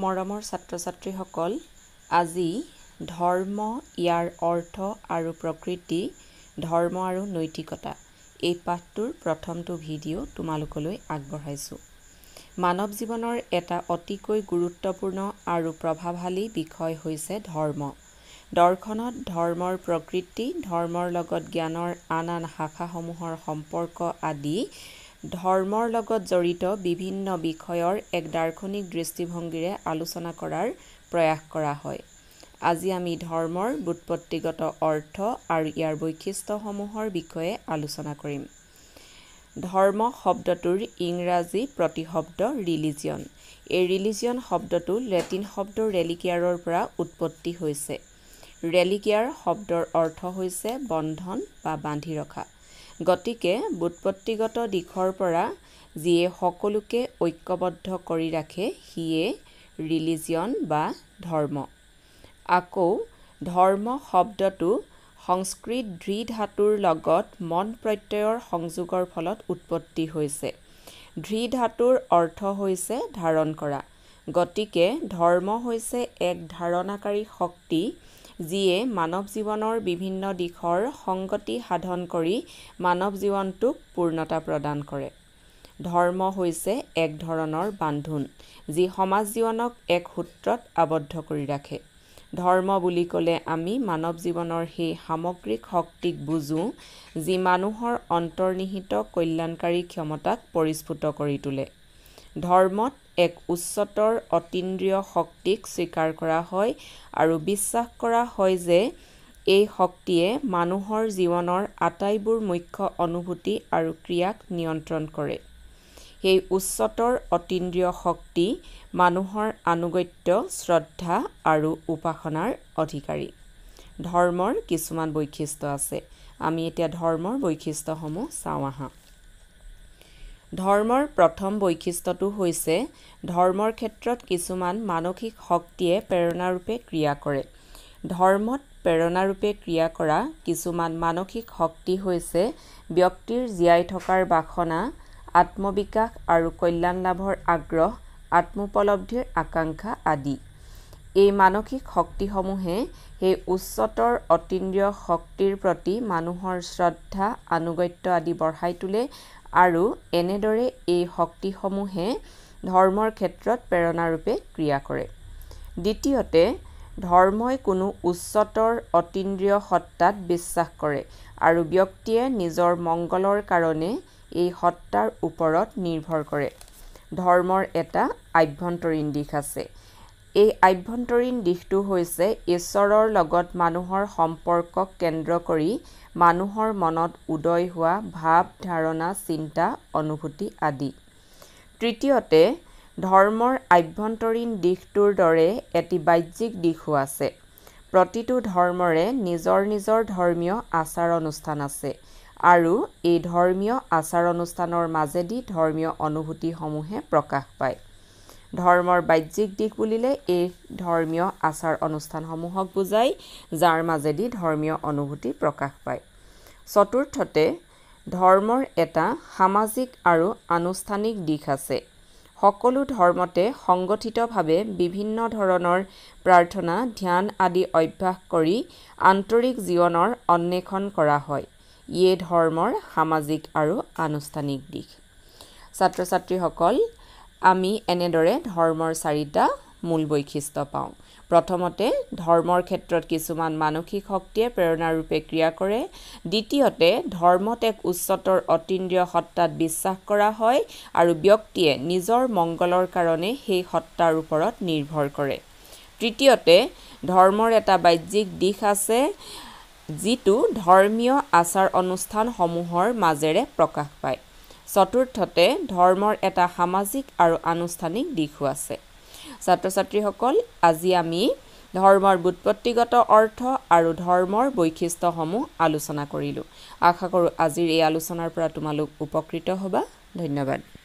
মৰমৰ ছাত্ৰ ছাত্ৰীসকল আজি ধৰ্ম ইয়াৰ অৰ্থ আৰু প্ৰকৃতি ধৰ্ম আৰু নৈতিকতা এই পাঠটোৰ প্ৰথমটো ভিডিঅ' তোমালোকলৈ আগবঢ়াইছোঁ মানৱ জীৱনৰ এটা অতিকৈ গুৰুত্বপূৰ্ণ আৰু প্ৰভাৱশালী বিষয় হৈছে ধৰ্ম দৰ্শনত ধৰ্মৰ প্ৰকৃতি ধৰ্মৰ লগত জ্ঞানৰ আন আন শাখাসমূহৰ সম্পৰ্ক আদি ধৰ্মৰ লগত জড়িত বিভিন্ন বিষয়ৰ এক দাৰ্শনিক দৃষ্টিভংগীৰে আলোচনা কৰাৰ প্ৰয়াস কৰা হয় আজি আমি ধৰ্মৰ বুৎপত্তিগত অৰ্থ আৰু ইয়াৰ বৈশিষ্ট্যসমূহৰ বিষয়ে আলোচনা কৰিম ধৰ্ম শব্দটোৰ ইংৰাজী প্ৰতিশব্দ ৰিলিজিয়ন এই ৰিলিজিয়ন শব্দটো লেটিন শব্দ ৰেলিকিয়াৰৰ পৰা উৎপত্তি হৈছে ৰেলিকিয়াৰ শব্দৰ অৰ্থ হৈছে বন্ধন বা বান্ধি ৰখা গতিকে বুৎপত্তিগত দিশৰ পৰা যিয়ে সকলোকে ঐক্যবদ্ধ কৰি ৰাখে সিয়ে ৰিলিজিয়ন বা ধৰ্ম আকৌ ধৰ্ম শব্দটো সংস্কৃত ধৃ ধাতুৰ লগত মন প্ৰত্যয়ৰ সংযোগৰ ফলত উৎপত্তি হৈছে ধাতুৰ অৰ্থ হৈছে ধাৰণ কৰা গতিকে ধৰ্ম হৈছে এক ধাৰণাকাৰী শক্তি যিয়ে মানৱ জীৱনৰ বিভিন্ন দিশৰ সংগতি সাধন কৰি মানৱ জীৱনটোক পূৰ্ণতা প্ৰদান কৰে ধৰ্ম হৈছে এক ধৰণৰ বান্ধোন যি সমাজ জীৱনক এক সূত্ৰত আবদ্ধ কৰি ৰাখে ধৰ্ম বুলি ক'লে আমি মানৱ জীৱনৰ সেই সামগ্ৰিক শক্তিক বুজোঁ যি মানুহৰ অন্তৰ্নিহিত কল্যাণকাৰী ক্ষমতাক পৰিস্ফুট কৰি তোলে ধৰ্মত এক উচ্চতৰ অতীন্দ্ৰিয় শক্তিক স্বীকাৰ কৰা হয় আৰু বিশ্বাস কৰা হয় যে এই শক্তিয়ে মানুহৰ জীৱনৰ আটাইবোৰ মুখ্য অনুভূতি আৰু ক্ৰিয়াক নিয়ন্ত্ৰণ কৰে সেই উচ্চতৰ অতীন্দ্ৰিয় শক্তি মানুহৰ আনুগত্য শ্ৰদ্ধা আৰু উপাসনাৰ অধিকাৰী ধৰ্মৰ কিছুমান বৈশিষ্ট্য আছে আমি এতিয়া ধৰ্মৰ বৈশিষ্ট্যসমূহ চাওঁ আহা ধৰ্মৰ প্ৰথম বৈশিষ্ট্যটো হৈছে ধৰ্মৰ ক্ষেত্ৰত কিছুমান মানসিক শক্তিয়ে প্ৰেৰণাৰূপে ক্ৰিয়া কৰে ধৰ্মত প্ৰেৰণাৰূপে ক্ৰিয়া কৰা কিছুমান মানসিক শক্তি হৈছে ব্যক্তিৰ জীয়াই থকাৰ বাসনা আত্মবিকাশ আৰু কল্যাণ লাভৰ আগ্ৰহ আত্মোপলব্ধিৰ আকাংক্ষা আদি এই মানসিক শক্তিসমূহে সেই উচ্চতৰ অতীন্দ্ৰিয় শক্তিৰ প্ৰতি মানুহৰ শ্ৰদ্ধা আনুগত্য আদি বঢ়াই তোলে আৰু এনেদৰে এই শক্তিসমূহে ধৰ্মৰ ক্ষেত্ৰত প্ৰেৰণাৰূপে ক্ৰিয়া কৰে দ্বিতীয়তে ধৰ্মই কোনো উচ্চতৰ অতীন্দ্ৰিয় সত্তাত বিশ্বাস কৰে আৰু ব্যক্তিয়ে নিজৰ মংগলৰ কাৰণে এই সত্তাৰ ওপৰত নিৰ্ভৰ কৰে ধৰ্মৰ এটা আভ্যন্তৰীণ দিশ আছে এই আভ্যন্তৰীণ দিশটো হৈছে ঈশ্বৰৰ লগত মানুহৰ সম্পৰ্কক কেন্দ্ৰ কৰি মানুহৰ মনত উদয় হোৱা ভাৱ ধাৰণা চিন্তা অনুভূতি আদি তৃতীয়তে ধৰ্মৰ আভ্যন্তৰীণ দিশটোৰ দৰে এটি বাহ্যিক দিশো আছে প্ৰতিটো ধৰ্মৰে নিজৰ নিজৰ ধৰ্মীয় আচাৰ অনুষ্ঠান আছে আৰু এই ধৰ্মীয় আচাৰ অনুষ্ঠানৰ মাজেদি ধৰ্মীয় অনুভূতিসমূহে প্ৰকাশ পায় ধৰ্মৰ বাহ্যিক দিশ বুলিলে এই ধৰ্মীয় আচাৰ অনুষ্ঠানসমূহক বুজায় যাৰ মাজেদি ধৰ্মীয় অনুভূতি প্ৰকাশ পায় চতুৰ্থতে ধৰ্মৰ এটা সামাজিক আৰু আনুষ্ঠানিক দিশ আছে সকলো ধৰ্মতে সংগঠিতভাৱে বিভিন্ন ধৰণৰ প্ৰাৰ্থনা ধ্যান আদি অভ্যাস কৰি আন্তৰিক জীৱনৰ অন্বেষণ কৰা হয় ইয়ে ধৰ্মৰ সামাজিক আৰু আনুষ্ঠানিক দিশ ছাত্ৰ ছাত্ৰীসকল আমি এনেদৰে ধৰ্মৰ চাৰিটা মূল বৈশিষ্ট্য পাওঁ প্ৰথমতে ধৰ্মৰ ক্ষেত্ৰত কিছুমান মানসিক শক্তিয়ে প্ৰেৰণাৰূপে ক্ৰিয়া কৰে দ্বিতীয়তে ধৰ্মত এক উচ্চতৰ অতীন্দ্ৰিয় সত্তাত বিশ্বাস কৰা হয় আৰু ব্যক্তিয়ে নিজৰ মংগলৰ কাৰণে সেই সত্তাৰ ওপৰত নিৰ্ভৰ কৰে তৃতীয়তে ধৰ্মৰ এটা বাহ্যিক দিশ আছে যিটো ধৰ্মীয় আচাৰ অনুষ্ঠানসমূহৰ মাজেৰে প্ৰকাশ পায় চতুৰ্থতে ধৰ্মৰ এটা সামাজিক আৰু আনুষ্ঠানিক দিশো আছে ছাত্ৰ ছাত্ৰীসকল আজি আমি ধৰ্মৰ বুৎপত্তিগত অৰ্থ আৰু ধৰ্মৰ বৈশিষ্ট্যসমূহ আলোচনা কৰিলোঁ আশা কৰোঁ আজিৰ এই আলোচনাৰ পৰা তোমালোক উপকৃত হ'বা ধন্যবাদ